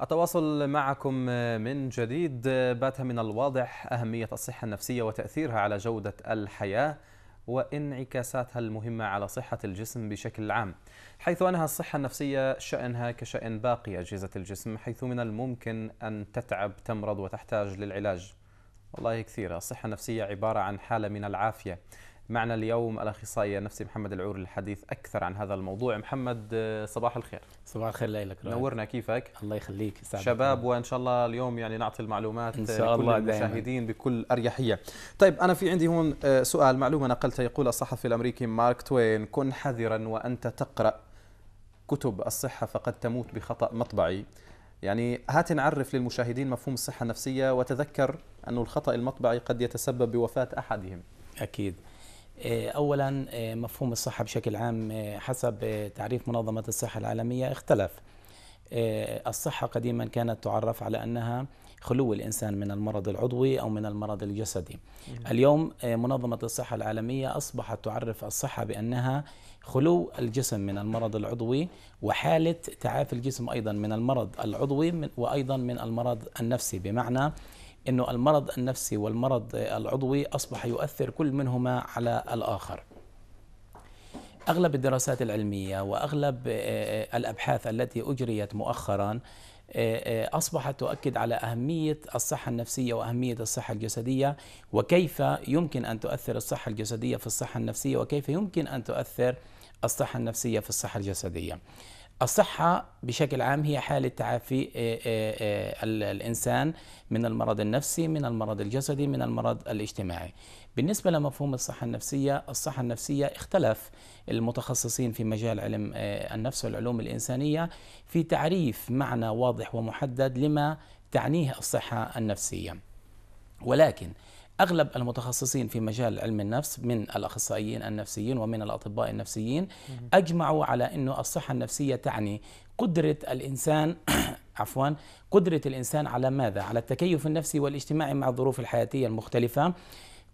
التواصل معكم من جديد بات من الواضح أهمية الصحة النفسية وتأثيرها على جودة الحياة وانعكاساتها المهمة على صحة الجسم بشكل عام حيث أنها الصحة النفسية شأنها كشأن باقي أجهزة الجسم حيث من الممكن أن تتعب تمرض وتحتاج للعلاج والله كثيرة الصحة النفسية عبارة عن حالة من العافية معنا اليوم الاخصائي النفسي محمد العور للحديث اكثر عن هذا الموضوع محمد آه، صباح الخير صباح الخير لك نورنا كيفك الله يخليك شباب وان شاء الله اليوم يعني نعطي المعلومات إن شاء لكل الله المشاهدين بكل اريحيه طيب انا في عندي هون آه، سؤال معلومه نقلتها يقول الصحفي الامريكي مارك توين كن حذرا وانت تقرا كتب الصحه فقد تموت بخطا مطبعي يعني هات نعرف للمشاهدين مفهوم الصحه النفسيه وتذكر أن الخطا المطبعي قد يتسبب بوفاه احدهم اكيد آه، اولا آه، مفهوم الصحه بشكل عام آه، حسب تعريف منظمه الصحه العالميه اختلف الصحه قديما كانت تعرف على انها خلو الانسان من المرض العضوي او من المرض الجسدي اليوم منظمه الصحه العالميه اصبحت تعرف الصحه بانها خلو الجسم من المرض العضوي وحاله تعافي الجسم ايضا من المرض العضوي وايضا من المرض النفسي بمعنى أنه المرض النفسي والمرض العضوي أصبح يؤثر كل منهما على الآخر أغلب الدراسات العلمية وأغلب آه، آه، الأبحاث التي أجريت مؤخراً آه، أصبحت تؤكد على أهمية الصحة النفسية وأهمية الصحة الجسدية وكيف يمكن أن تؤثر الصحة الجسدية في الصحة النفسية وكيف يمكن أن تؤثر الصحة النفسية في الصحة الجسدية الصحة بشكل عام هي حالة تعافي آه، آه، آه، الإنسان من المرض النفسي من المرض الجسدي من المرض الاجتماعي بالنسبة لمفهوم الصحة النفسية الصحة النفسية اختلف المتخصصين في مجال علم النفس والعلوم الإنسانية في تعريف معنى واضح ومحدد لما تعنيه الصحة النفسية ولكن اغلب المتخصصين في مجال علم النفس من الاخصائيين النفسيين ومن الاطباء النفسيين اجمعوا على انه الصحه النفسيه تعني قدره الانسان عفوا قدره الانسان على ماذا؟ على التكيف النفسي والاجتماعي مع الظروف الحياتيه المختلفه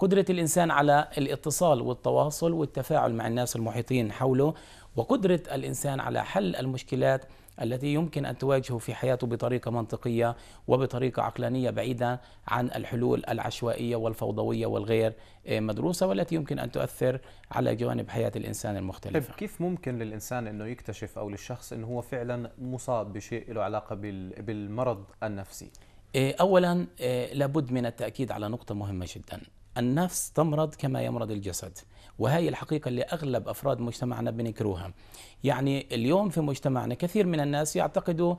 قدرة الإنسان على الاتصال والتواصل والتفاعل مع الناس المحيطين حوله وقدرة الإنسان على حل المشكلات التي يمكن أن تواجهه في حياته بطريقة منطقية وبطريقة عقلانية بعيدة عن الحلول العشوائية والفوضوية والغير آه، مدروسة والتي يمكن أن تؤثر على جوانب حياة الإنسان المختلفة طيب، كيف ممكن للإنسان أنه يكتشف أو للشخص أنه هو فعلا مصاب بشيء له علاقة بالمرض النفسي؟ آه، أولا آه، لابد من التأكيد على نقطة مهمة جدا النفس تمرض كما يمرض الجسد وهي الحقيقة اللي أغلب أفراد مجتمعنا بنكروها يعني اليوم في مجتمعنا كثير من الناس يعتقدوا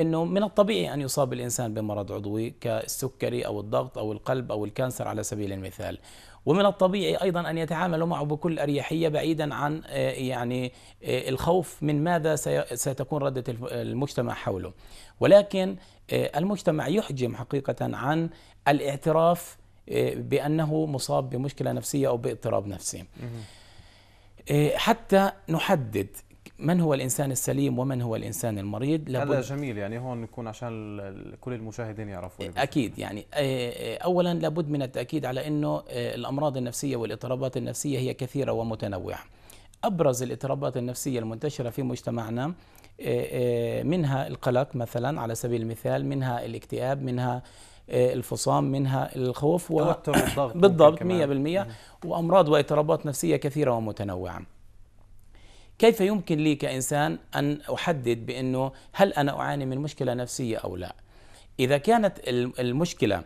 أنه من الطبيعي أن يصاب الإنسان بمرض عضوي كالسكري أو الضغط أو القلب أو الكانسر على سبيل المثال ومن الطبيعي أيضا أن يتعاملوا معه بكل أريحية بعيدا عن آه، يعني آه، الخوف من ماذا ستكون ردة المجتمع حوله ولكن آه، المجتمع يحجم حقيقة عن الاعتراف إيه، بأنه مصاب بمشكلة نفسية أو باضطراب نفسي إيه، حتى نحدد من هو الانسان السليم ومن هو الانسان المريض لابد هذا جميل يعني هون نكون عشان كل المشاهدين يعرفوا إيه، اكيد يعني اولا لابد من التاكيد على انه الامراض النفسيه والاضطرابات النفسيه هي كثيره ومتنوعه ابرز الاضطرابات النفسيه المنتشره في مجتمعنا منها القلق مثلا على سبيل المثال منها الاكتئاب منها آه، الفصام منها الخوف و... بالضبط 100% وأمراض واضطرابات نفسية كثيرة ومتنوعة كيف يمكن لي كإنسان أن أحدد بأنه هل أنا أعاني من مشكلة نفسية أو لا إذا كانت المشكلة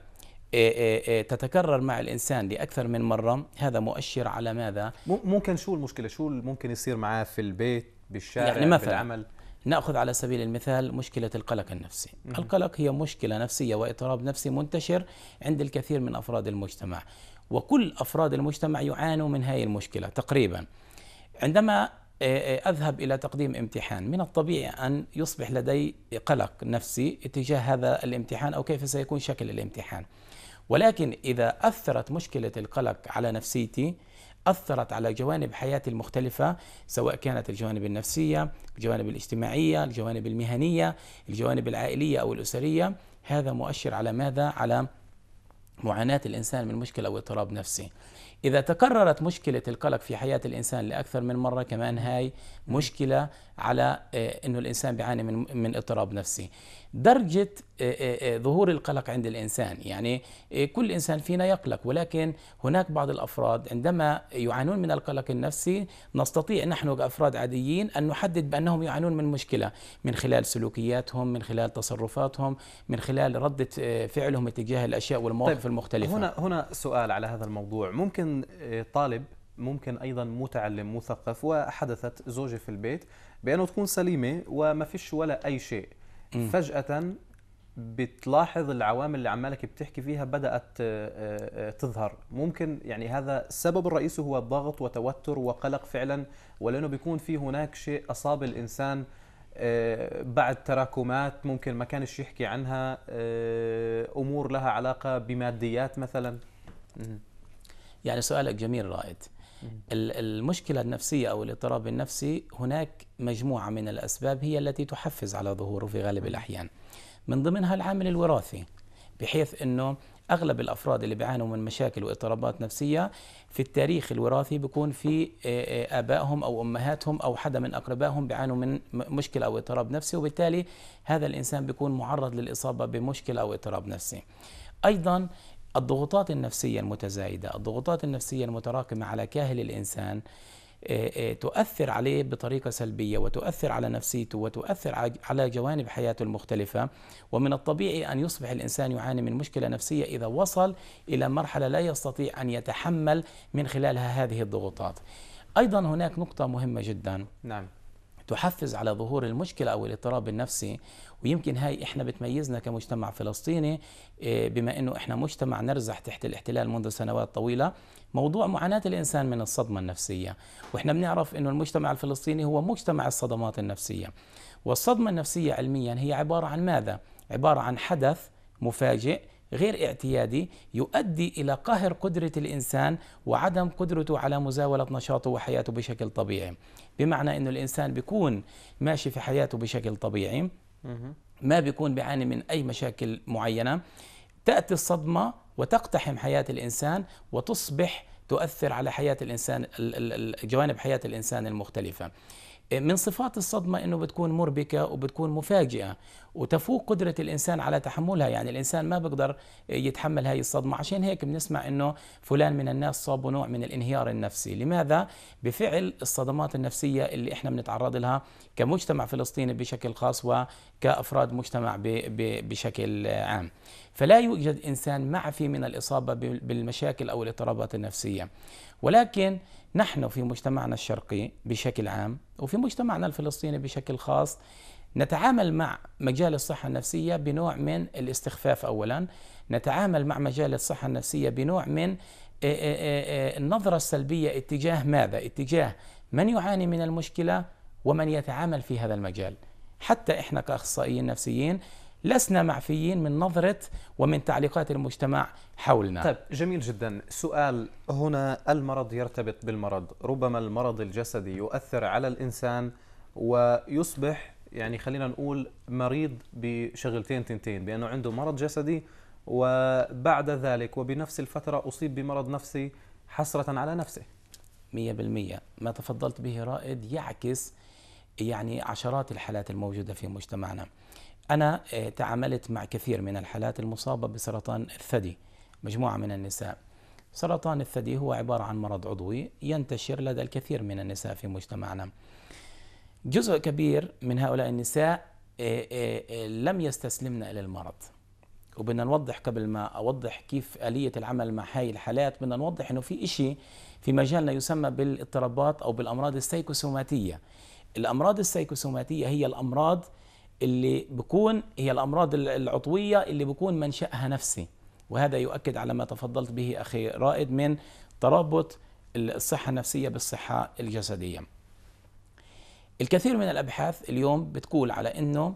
آه، آه، تتكرر مع الانسان لاكثر من مره هذا مؤشر على ماذا ممكن شو المشكله شو ممكن يصير معاه في البيت بالشارع يعني مثلا بالعمل ناخذ على سبيل المثال مشكله القلق النفسي القلق هي مشكله نفسيه واضطراب نفسي منتشر عند الكثير من افراد المجتمع وكل افراد المجتمع يعانوا من هذه المشكله تقريبا عندما آه، آه، اذهب الى تقديم امتحان من الطبيعي ان يصبح لدي قلق نفسي اتجاه هذا الامتحان او كيف سيكون شكل الامتحان ولكن اذا اثرت مشكله القلق على نفسيتي أثرت على جوانب حياتي المختلفة سواء كانت الجوانب النفسية الجوانب الاجتماعية الجوانب المهنية الجوانب العائلية أو الأسرية هذا مؤشر على ماذا؟ على معاناة الإنسان من مشكلة أو اضطراب نفسي إذا تكررت مشكلة القلق في حياة الإنسان لأكثر من مرة كمان هاي مشكلة على آه، أنه الإنسان بيعاني من, من اضطراب نفسي درجة آه، آه، ظهور القلق عند الإنسان يعني كل إنسان فينا يقلق ولكن هناك بعض الأفراد عندما يعانون من القلق النفسي نستطيع نحن كأفراد عاديين أن نحدد بأنهم يعانون من مشكلة من خلال سلوكياتهم من خلال تصرفاتهم من خلال ردة فعلهم اتجاه الأشياء والمواقف طيب المختلفة هنا, هنا سؤال على هذا الموضوع ممكن كان آه، طالب ممكن ايضا متعلم مثقف وحدثت زوجه في البيت بانه تكون سليمه وما فيش ولا اي شيء م. فجاه بتلاحظ العوامل اللي عمالك بتحكي فيها بدات آه، آه، تظهر ممكن يعني هذا السبب الرئيسي هو الضغط وتوتر وقلق فعلا ولانه بيكون في هناك شيء اصاب الانسان بعد تراكمات ممكن ما كانش يحكي عنها امور لها علاقه بماديات مثلا يعني سؤالك جميل رائد المشكلة النفسية أو الاضطراب النفسي هناك مجموعة من الأسباب هي التي تحفز على ظهوره في غالب الأحيان من ضمنها العامل الوراثي بحيث أنه أغلب الأفراد اللي بيعانوا من مشاكل واضطرابات نفسية في التاريخ الوراثي بيكون في آه، آه، آبائهم أو أمهاتهم أو حدا من أقربائهم بيعانوا من مشكلة أو اضطراب نفسي وبالتالي هذا الإنسان بيكون معرض للإصابة بمشكلة أو اضطراب نفسي أيضا الضغوطات النفسية المتزايدة الضغوطات النفسية المتراكمة على كاهل الإنسان آه، آه، تؤثر عليه بطريقة سلبية وتؤثر على نفسيته وتؤثر على جوانب حياته المختلفة ومن الطبيعي أن يصبح الإنسان يعاني من مشكلة نفسية إذا وصل إلى مرحلة لا يستطيع أن يتحمل من خلالها هذه الضغوطات أيضا هناك نقطة مهمة جدا نعم تحفز على ظهور المشكلة أو الاضطراب النفسي ويمكن هاي إحنا بتميزنا كمجتمع فلسطيني آه، بما أنه إحنا مجتمع نرزح تحت الاحتلال منذ سنوات طويلة موضوع معاناة الإنسان من الصدمة النفسية وإحنا بنعرف أنه المجتمع الفلسطيني هو مجتمع الصدمات النفسية والصدمة النفسية علميا هي عبارة عن ماذا؟ عبارة عن حدث مفاجئ غير اعتيادي يؤدي إلى قهر قدرة الإنسان وعدم قدرته على مزاولة نشاطه وحياته بشكل طبيعي بمعنى أنه الإنسان بيكون ماشي في حياته بشكل طبيعي ما بيكون بيعاني من أي مشاكل معينة تأتي الصدمة وتقتحم حياة الإنسان وتصبح تؤثر على حياة الإنسان جوانب حياة الإنسان المختلفة من صفات الصدمة أنه بتكون مربكة وبتكون مفاجئة وتفوق قدرة الإنسان على تحملها يعني الإنسان ما بيقدر يتحمل هاي الصدمة عشان هيك بنسمع أنه فلان من الناس صاب نوع من الانهيار النفسي لماذا؟ بفعل الصدمات النفسية اللي إحنا بنتعرض لها كمجتمع فلسطيني بشكل خاص وكأفراد مجتمع بشكل عام فلا يوجد إنسان معفي من الإصابة بالمشاكل أو الاضطرابات النفسية ولكن نحن في مجتمعنا الشرقي بشكل عام وفي مجتمعنا الفلسطيني بشكل خاص نتعامل مع مجال الصحة النفسية بنوع من الاستخفاف أولا نتعامل مع مجال الصحة النفسية بنوع من آه، آه، آه، النظرة السلبية اتجاه ماذا؟ اتجاه من يعاني من المشكلة ومن يتعامل في هذا المجال حتى احنا كاخصائيين نفسيين لسنا معفيين من نظرة ومن تعليقات المجتمع حولنا طيب جميل جدا سؤال هنا المرض يرتبط بالمرض ربما المرض الجسدي يؤثر على الإنسان ويصبح يعني خلينا نقول مريض بشغلتين تنتين بانه عنده مرض جسدي وبعد ذلك وبنفس الفتره اصيب بمرض نفسي حسره على نفسه 100% ما تفضلت به رائد يعكس يعني عشرات الحالات الموجوده في مجتمعنا انا آه، تعاملت مع كثير من الحالات المصابه بسرطان الثدي مجموعه من النساء سرطان الثدي هو عباره عن مرض عضوي ينتشر لدى الكثير من النساء في مجتمعنا جزء كبير من هؤلاء النساء آه، آه، آه، لم يستسلمن إلى المرض وبدنا نوضح قبل ما أوضح كيف آلية العمل مع هاي الحالات بدنا نوضح أنه في إشي في مجالنا يسمى بالاضطرابات أو بالأمراض السيكوسوماتية الأمراض السيكوسوماتية هي الأمراض اللي بكون هي الأمراض العضوية اللي بكون منشأها نفسي وهذا يؤكد على ما تفضلت به أخي رائد من ترابط الصحة النفسية بالصحة الجسدية الكثير من الابحاث اليوم بتقول على انه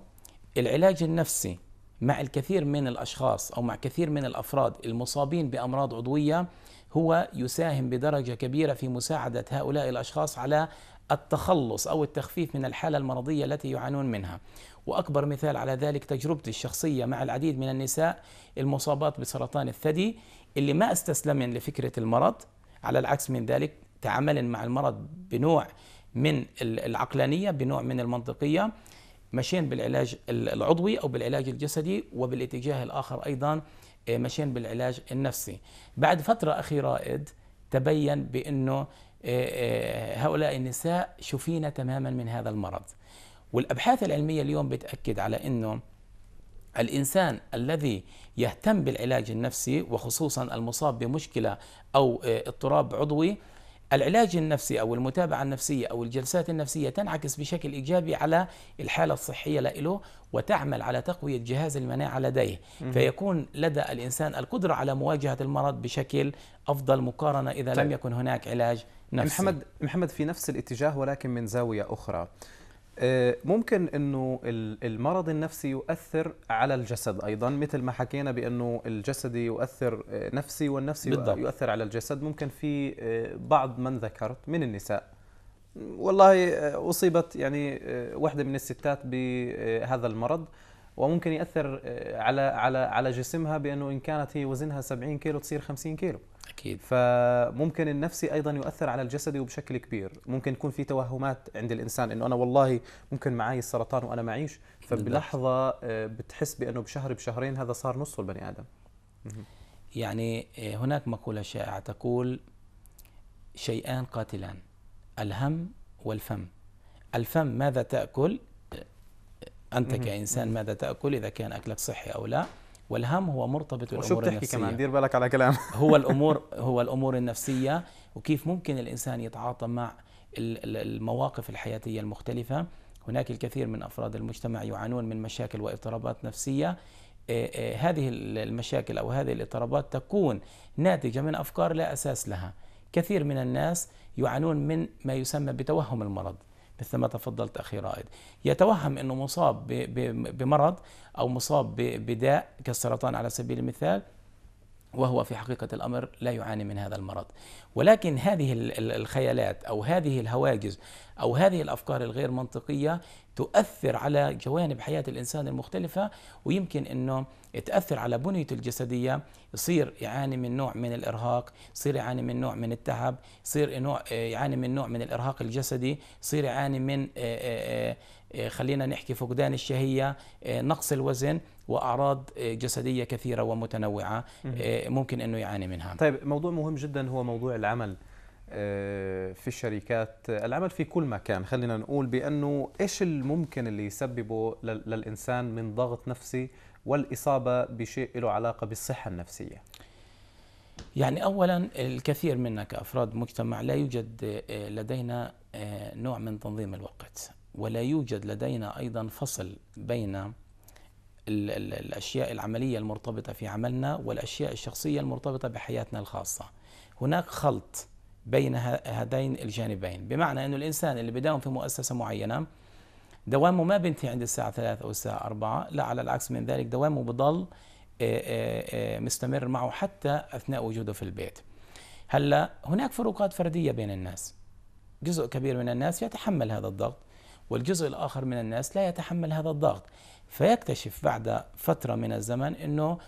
العلاج النفسي مع الكثير من الاشخاص او مع كثير من الافراد المصابين بامراض عضويه هو يساهم بدرجه كبيره في مساعده هؤلاء الاشخاص على التخلص او التخفيف من الحاله المرضيه التي يعانون منها واكبر مثال على ذلك تجربتي الشخصيه مع العديد من النساء المصابات بسرطان الثدي اللي ما استسلمن لفكره المرض على العكس من ذلك تعاملن مع المرض بنوع من العقلانيه بنوع من المنطقيه مشين بالعلاج العضوي او بالعلاج الجسدي وبالاتجاه الاخر ايضا آه، مشين بالعلاج النفسي. بعد فتره اخي رائد تبين بانه آه، آه، هؤلاء النساء شفينا تماما من هذا المرض. والابحاث العلميه اليوم بتاكد على انه الانسان الذي يهتم بالعلاج النفسي وخصوصا المصاب بمشكله او اضطراب عضوي العلاج النفسي أو المتابعة النفسية أو الجلسات النفسية تنعكس بشكل إيجابي على الحالة الصحية لإله وتعمل على تقوية جهاز المناعة لديه فيكون لدى الإنسان القدرة على مواجهة المرض بشكل أفضل مقارنة إذا طيب. لم يكن هناك علاج إيه، نفسي محمد, محمد في نفس الاتجاه ولكن من زاوية أخرى آه، ممكن انه المرض النفسي يؤثر على الجسد ايضا مثل ما حكينا بانه الجسد يؤثر آه، نفسي والنفسي بالضبط. يؤثر على الجسد ممكن في آه، بعض من ذكرت من النساء والله اصيبت يعني وحده من الستات بهذا المرض وممكن ياثر على على على جسمها بانه ان كانت هي وزنها 70 كيلو تصير 50 كيلو اكيد فممكن النفسي ايضا يؤثر على الجسدي وبشكل كبير ممكن يكون في توهمات عند الانسان انه انا والله ممكن معي السرطان وانا معيش فبلحظه آه، بتحس بانه بشهر بشهرين هذا صار نصه البني ادم يعني آه، هناك مقوله شائعه تقول شيئان قاتلان الهم والفم الفم ماذا تاكل انت كانسان ماذا تاكل اذا كان اكلك صحي او لا والهم هو مرتبط بالامور وشو بتحكي النفسيه كمان دير بالك على كلام هو الامور هو الامور النفسيه وكيف ممكن الانسان يتعاطى مع المواقف الحياتيه المختلفه هناك الكثير من افراد المجتمع يعانون من مشاكل واضطرابات نفسيه آه، آه، هذه المشاكل او هذه الاضطرابات تكون ناتجه من افكار لا اساس لها كثير من الناس يعانون من ما يسمى بتوهم المرض مثل ما تفضلت أخي رائد يتوهم أنه مصاب بمرض أو مصاب بداء كالسرطان على سبيل المثال وهو في حقيقة الأمر لا يعاني من هذا المرض ولكن هذه الخيالات أو هذه الهواجز أو هذه الأفكار الغير منطقية تؤثر على جوانب حياة الإنسان المختلفة ويمكن أنه تأثر على بنيته الجسدية يصير يعاني من نوع من الإرهاق يصير يعاني من نوع من التعب يصير يعاني من نوع من الإرهاق الجسدي يصير يعاني من آه، آه، آه، آه، خلينا نحكي فقدان الشهية آه، نقص الوزن وأعراض آه، جسدية كثيرة ومتنوعة ممكن أنه يعاني منها طيب موضوع مهم جدا هو موضوع العمل في الشركات العمل في كل مكان خلينا نقول بأنه إيش الممكن اللي يسببه للإنسان من ضغط نفسي والإصابة بشيء له علاقة بالصحة النفسية يعني اولا الكثير منا كافراد مجتمع لا يوجد لدينا نوع من تنظيم الوقت ولا يوجد لدينا أيضا فصل بين الأشياء العملية المرتبطة في عملنا والأشياء الشخصية المرتبطة بحياتنا الخاصة هناك خلط بين هذين الجانبين بمعنى أن الإنسان اللي بداوم في مؤسسة معينة دوامه ما بينتهي عند الساعة 3 أو الساعة 4 لا على العكس من ذلك دوامه بضل آه، آه، آه، مستمر معه حتى أثناء وجوده في البيت هلا هناك فروقات فردية بين الناس جزء كبير من الناس يتحمل هذا الضغط والجزء الآخر من الناس لا يتحمل هذا الضغط فيكتشف بعد فترة من الزمن أنه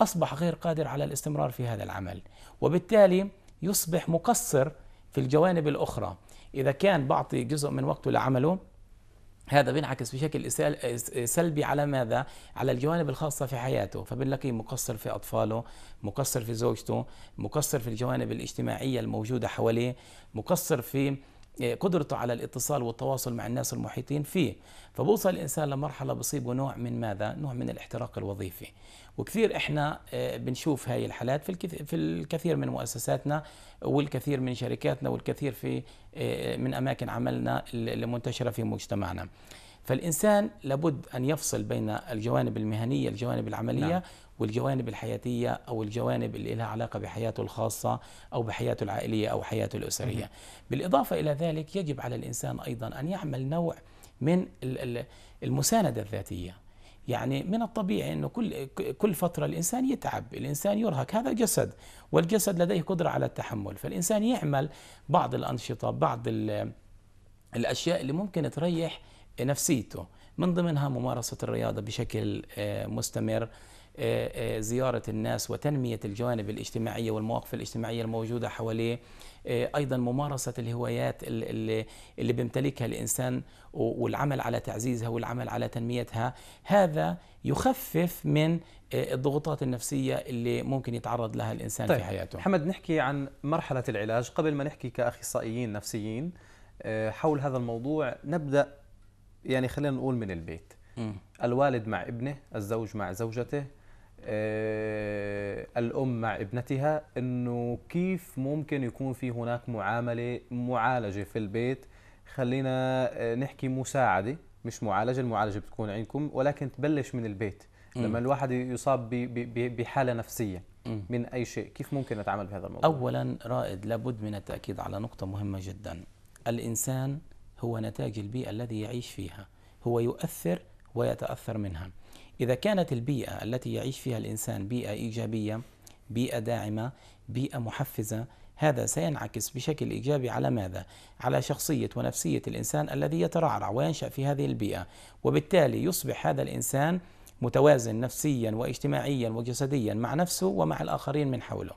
أصبح غير قادر على الاستمرار في هذا العمل وبالتالي يصبح مقصر في الجوانب الأخرى إذا كان بعطي جزء من وقته لعمله هذا بينعكس بشكل سلبي على ماذا؟ على الجوانب الخاصة في حياته، فبنلاقيه مقصر في أطفاله، مقصر في زوجته، مقصر في الجوانب الاجتماعية الموجودة حواليه، مقصر في إيه، قدرته على الاتصال والتواصل مع الناس المحيطين فيه فبوصل الإنسان لمرحلة بصيبه نوع من ماذا؟ نوع من الاحتراق الوظيفي وكثير احنا إيه، بنشوف هاي الحالات في في الكثير من مؤسساتنا والكثير من شركاتنا والكثير في إيه، من اماكن عملنا المنتشره في مجتمعنا. فالإنسان لابد أن يفصل بين الجوانب المهنية الجوانب العملية نعم. والجوانب الحياتية أو الجوانب اللي لها علاقة بحياته الخاصة أو بحياته العائلية أو حياته الأسرية مم. بالإضافة إلى ذلك يجب على الإنسان أيضا أن يعمل نوع من المساندة الذاتية يعني من الطبيعي انه كل كل فتره الانسان يتعب، الانسان يرهق، هذا جسد والجسد لديه قدره على التحمل، فالانسان يعمل بعض الانشطه، بعض الاشياء اللي ممكن تريح نفسيته من ضمنها ممارسة الرياضة بشكل آه، مستمر آه، آه، زيارة الناس وتنمية الجوانب الاجتماعية والمواقف الاجتماعية الموجودة حواليه أيضا ممارسة الهوايات اللي, اللي بيمتلكها الإنسان والعمل على تعزيزها والعمل على تنميتها هذا يخفف من الضغوطات النفسية اللي ممكن يتعرض لها الإنسان طيب. في حياته محمد نحكي عن مرحلة العلاج قبل ما نحكي كأخصائيين نفسيين حول هذا الموضوع نبدأ يعني خلينا نقول من البيت م. الوالد مع ابنه الزوج مع زوجته آه، الام مع ابنتها انه كيف ممكن يكون في هناك معامله معالجه في البيت خلينا آه، نحكي مساعده مش معالجه المعالجه بتكون عندكم ولكن تبلش من البيت م. لما الواحد يصاب بحاله نفسيه م. من اي شيء كيف ممكن نتعامل بهذا الموضوع اولا رائد لابد من التاكيد على نقطه مهمه جدا الانسان هو نتاج البيئة الذي يعيش فيها هو يؤثر ويتأثر منها إذا كانت البيئة التي يعيش فيها الإنسان بيئة إيجابية بيئة داعمة بيئة محفزة هذا سينعكس بشكل ايجابي على ماذا؟ على شخصيه ونفسيه الانسان الذي يترعرع وينشا في هذه البيئه، وبالتالي يصبح هذا الانسان متوازن نفسيا واجتماعيا وجسديا مع نفسه ومع الاخرين من حوله.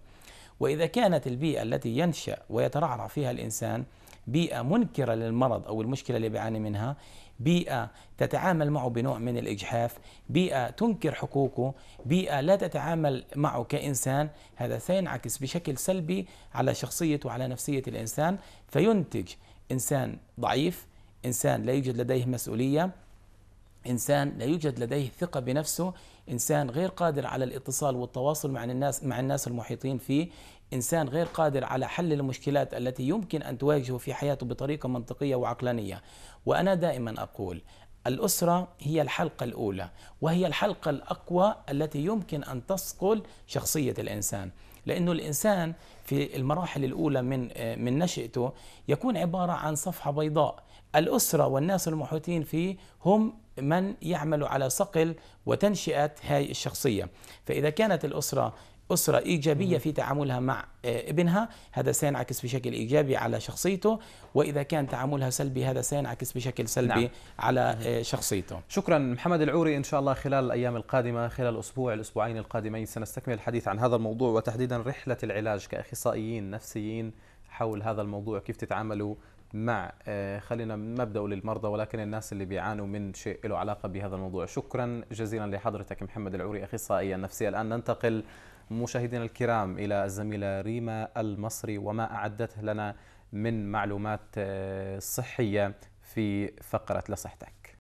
واذا كانت البيئه التي ينشا ويترعرع فيها الانسان بيئة منكرة للمرض أو المشكلة اللي بيعاني منها بيئة تتعامل معه بنوع من الإجحاف بيئة تنكر حقوقه بيئة لا تتعامل معه كإنسان هذا سينعكس بشكل سلبي على شخصيته وعلى نفسية الإنسان فينتج إنسان ضعيف إنسان لا يوجد لديه مسؤولية انسان لا يوجد لديه ثقه بنفسه انسان غير قادر على الاتصال والتواصل مع الناس مع الناس المحيطين فيه انسان غير قادر على حل المشكلات التي يمكن ان تواجهه في حياته بطريقه منطقيه وعقلانيه وانا دائما اقول الأسرة هي الحلقة الأولى وهي الحلقة الأقوى التي يمكن أن تصقل شخصية الإنسان لأنه الإنسان في المراحل الأولى من من نشأته يكون عبارة عن صفحة بيضاء الأسرة والناس المحيطين فيه هم من يعملوا على صقل وتنشئة هذه الشخصية فإذا كانت الأسرة أسرة إيجابية في تعاملها مع آه، ابنها هذا سينعكس بشكل إيجابي على شخصيته وإذا كان تعاملها سلبي هذا سينعكس بشكل سلبي نعم. على آه، شخصيته شكرا محمد العوري إن شاء الله خلال الأيام القادمة خلال الأسبوع الأسبوعين القادمين سنستكمل الحديث عن هذا الموضوع وتحديدا رحلة العلاج كأخصائيين نفسيين حول هذا الموضوع كيف تتعاملوا مع آه، خلينا مبدا للمرضى ولكن الناس اللي بيعانوا من شيء له علاقه بهذا الموضوع شكرا جزيلا لحضرتك محمد العوري اخصائي النفسي الان ننتقل مشاهدينا الكرام إلى الزميلة ريما المصري وما أعدته لنا من معلومات آه، صحية في فقرة لصحتك